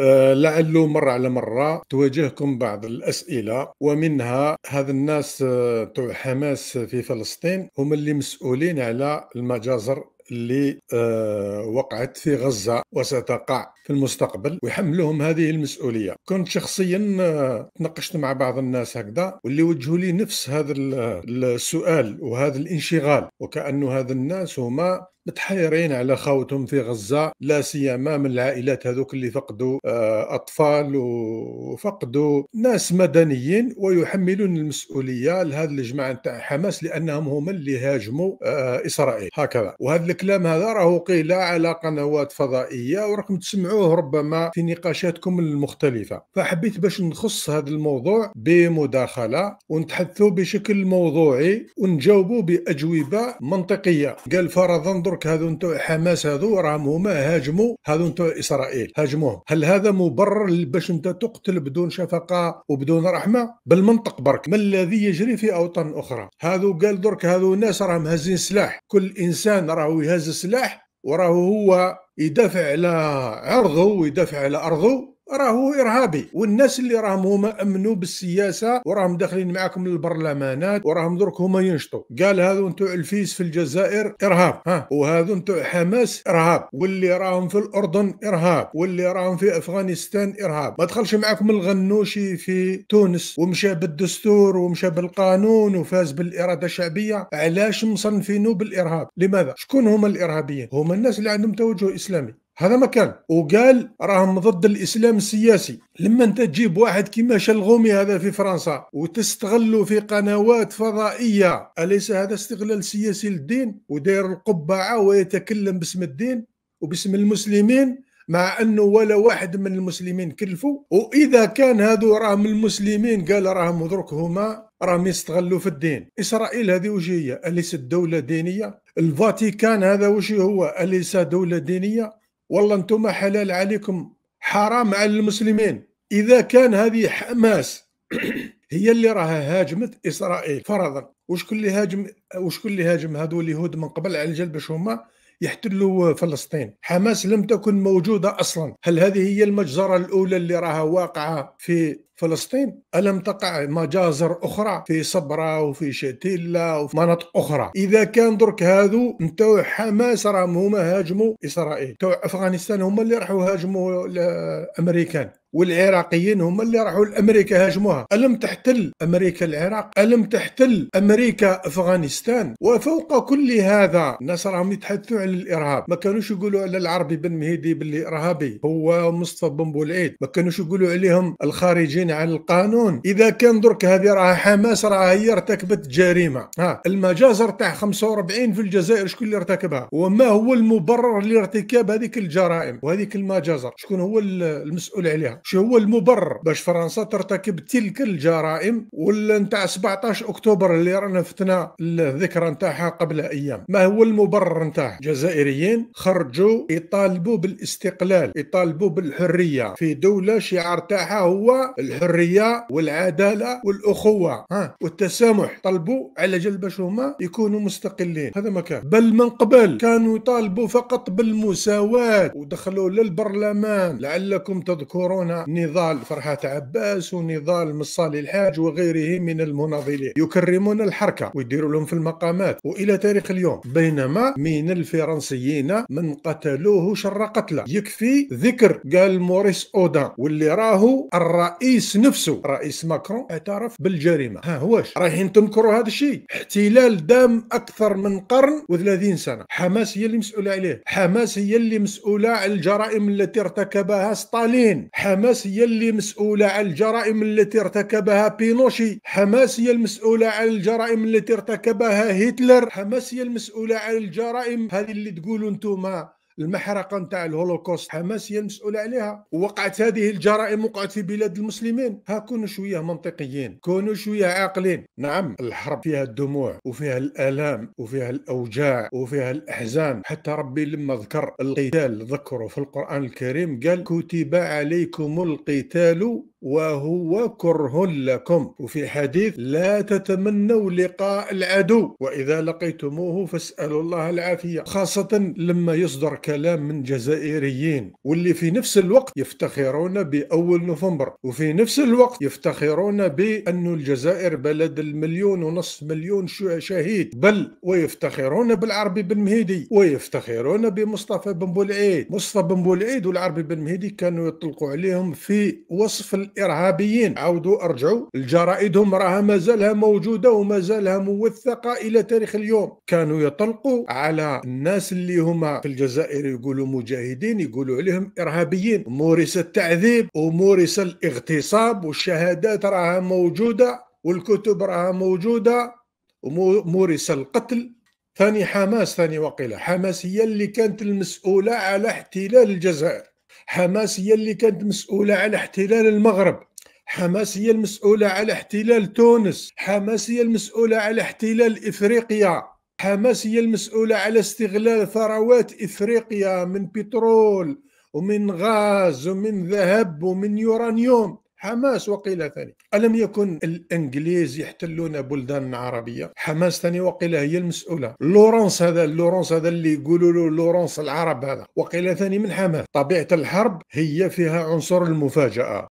آه، لعله مرة على مرة تواجهكم بعض الأسئلة ومنها هذا الناس آه، تاع حماس في فلسطين هم اللي مسؤولين على المجازر اللي آه، وقعت في غزة وستقع في المستقبل ويحملهم هذه المسؤولية كنت شخصيا تناقشت مع بعض الناس هكذا واللي وجهوا لي نفس هذا السؤال وهذا الانشغال وكأنه هذا الناس هما متحيرين على خاوتهم في غزه لا سيما من العائلات هذوك اللي فقدوا آه، اطفال وفقدوا ناس مدنيين ويحملون المسؤوليه لهذه الجماعه نتاع حماس لانهم هما اللي هاجموا آه، اسرائيل هكذا وهذا الكلام هذا راه قيل على قنوات فضائيه وراكم تسمعوه ربما في نقاشاتكم المختلفه فحبيت باش نخص هذا الموضوع بمداخله ونتحدثوا بشكل موضوعي ونجاوبوا باجوبه منطقيه قال فرضا درك هذو نتاع حماس هذو راهم هما هاجموا هذو نتاع اسرائيل هاجموهم هل هذا مبرر باش انت تقتل بدون شفقه وبدون رحمه بالمنطق برك ما الذي يجري في اوطان اخرى هذو قال درك هذو ناس راهم هازين سلاح كل انسان راهو يهز السلاح وراه هو يدافع على عرضه ويدافع على ارضه راهو ارهابي والناس اللي راهم هما امنوا بالسياسه وراهم داخلين معاكم للبرلمانات وراهم درك هما ينشطوا قال هذو نتوع الفيس في الجزائر ارهاب ها وهذو نتوع حماس ارهاب واللي راهم في الاردن ارهاب واللي راهم في افغانستان ارهاب ما دخلش معاكم الغنوشي في تونس ومشى بالدستور ومشى بالقانون وفاز بالاراده الشعبيه علاش مصنفينه بالارهاب لماذا شكون هما الارهابيين هما الناس اللي عندهم توجه اسلامي هذا ما كان وقال راهم ضد الاسلام السياسي لما انت تجيب واحد كيما شلغومي هذا في فرنسا وتستغله في قنوات فضائيه اليس هذا استغلال سياسي للدين وداير القبعه ويتكلم باسم الدين وباسم المسلمين مع انه ولا واحد من المسلمين كلفوا واذا كان هذو راهم المسلمين قال راهم درك هما راهم يستغلوا في الدين اسرائيل هذه وش هي اليس الدوله دينيه الفاتيكان هذا وش هو اليس دوله دينيه والله انتم حلال عليكم حرام على المسلمين اذا كان هذه حماس هي اللي راها هاجمت اسرائيل فرضا وشكون اللي هاجم وشكون اللي هاجم هذو اليهود من قبل على جال باش هما يحتلوا فلسطين حماس لم تكن موجودة أصلا هل هذه هي المجزرة الأولى اللي راها واقعة في فلسطين ألم تقع مجازر أخرى في صبرا وفي شتيلا وفي مناطق أخرى إذا كان درك هذو نتاو حماس راهم هما هاجموا إسرائيل تو أفغانستان هما اللي راحوا هاجموا الأمريكان والعراقيين هما اللي راحوا لامريكا هاجموها الم تحتل امريكا العراق الم تحتل امريكا افغانستان وفوق كل هذا الناس راهم يتحدثوا على الارهاب ما كانوش يقولوا على العربي بن مهيدي باللي ارهابي هو مصطفى بن بولعيد ما كانوش يقولوا عليهم الخارجين خارجين عن القانون اذا كان درك هذه راها حماس راها هي ارتكبت جريمه ها المجازر تاع 45 في الجزائر شكون اللي ارتكبها وما هو المبرر لارتكاب هذيك الجرائم وهذيك المجازر شكون هو المسؤول عليها شو هو المبرر باش فرنسا ترتكب تلك الجرائم ولا نتاع 17 اكتوبر اللي رانا فتنا الذكرى نتاعها قبل ايام ما هو المبرر نتاعها جزائريين خرجوا يطالبوا بالاستقلال يطالبوا بالحريه في دوله شعار تاعها هو الحرية الحريه والعداله والاخوه ها والتسامح طلبوا على اجل باش هما يكونوا مستقلين هذا ما كان بل من قبل كانوا يطالبوا فقط بالمساواه ودخلوا للبرلمان لعلكم تذكرون نضال فرحه عباس ونضال مصالي الحاج وغيره من المناضلين يكرمون الحركه ويديروا لهم في المقامات والى تاريخ اليوم بينما من الفرنسيين من قتلوه شر قتله يكفي ذكر قال موريس اودان واللي راهو الرئيس الرئيس نفسه رئيس ماكرون اعترف بالجريمه ها هواش رايحين تنكروا هذا الشيء احتلال دام اكثر من قرن و30 سنه حماس هي اللي مسؤوله عليه حماس هي اللي مسؤوله على الجرائم التي ارتكبها ستالين حماس هي اللي مسؤوله على الجرائم التي ارتكبها بينوشي حماس هي المسؤوله على الجرائم التي ارتكبها هتلر حماس هي المسؤوله على الجرائم هذه اللي تقولوا انتم المحرقه نتاع الهولوكوست حماس هي المسؤوله عليها ووقعت هذه الجرائم وقعت في بلاد المسلمين ها كونوا شويه منطقيين كونوا شويه عاقلين نعم الحرب فيها الدموع وفيها الالام وفيها الاوجاع وفيها الاحزان حتى ربي لما ذكر القتال ذكره في القران الكريم قال كتب عليكم القتال وهو كره لكم وفي حديث لا تتمنوا لقاء العدو وإذا لقيتموه فاسألوا الله العافية خاصة لما يصدر كلام من جزائريين واللي في نفس الوقت يفتخرون بأول نوفمبر وفي نفس الوقت يفتخرون بأن الجزائر بلد المليون ونصف مليون شهيد بل ويفتخرون بالعربي بن مهيدي ويفتخرون بمصطفى بن بولعيد مصطفى بن بولعيد والعربي بن مهيدي كانوا يطلقوا عليهم في وصف الارهابيين عاودوا ارجعوا لجرائدهم راها مازالها موجوده ومازالها موثقه الى تاريخ اليوم كانوا يطلقوا على الناس اللي هما في الجزائر يقولوا مجاهدين يقولوا عليهم ارهابيين مورس التعذيب ومورس الاغتصاب والشهادات راها موجوده والكتب راها موجوده ومورس القتل ثاني حماس ثاني وقيله حماس هي اللي كانت المسؤوله على احتلال الجزائر حماس هي اللي كانت مسؤولة على احتلال المغرب حماس هي المسؤولة على احتلال تونس حماس هي المسؤولة على احتلال إفريقيا حماس هي المسؤولة على استغلال ثروات إفريقيا من بترول ومن غاز ومن ذهب ومن يورانيوم حماس وقيل ثاني ألم يكن الإنجليز يحتلون بلدان عربية حماس ثاني وقيل هي المسؤولة لورانس هذا لورانس هذا اللي يقولوا له لورانس العرب هذا وقيل ثاني من حماس طبيعة الحرب هي فيها عنصر المفاجأة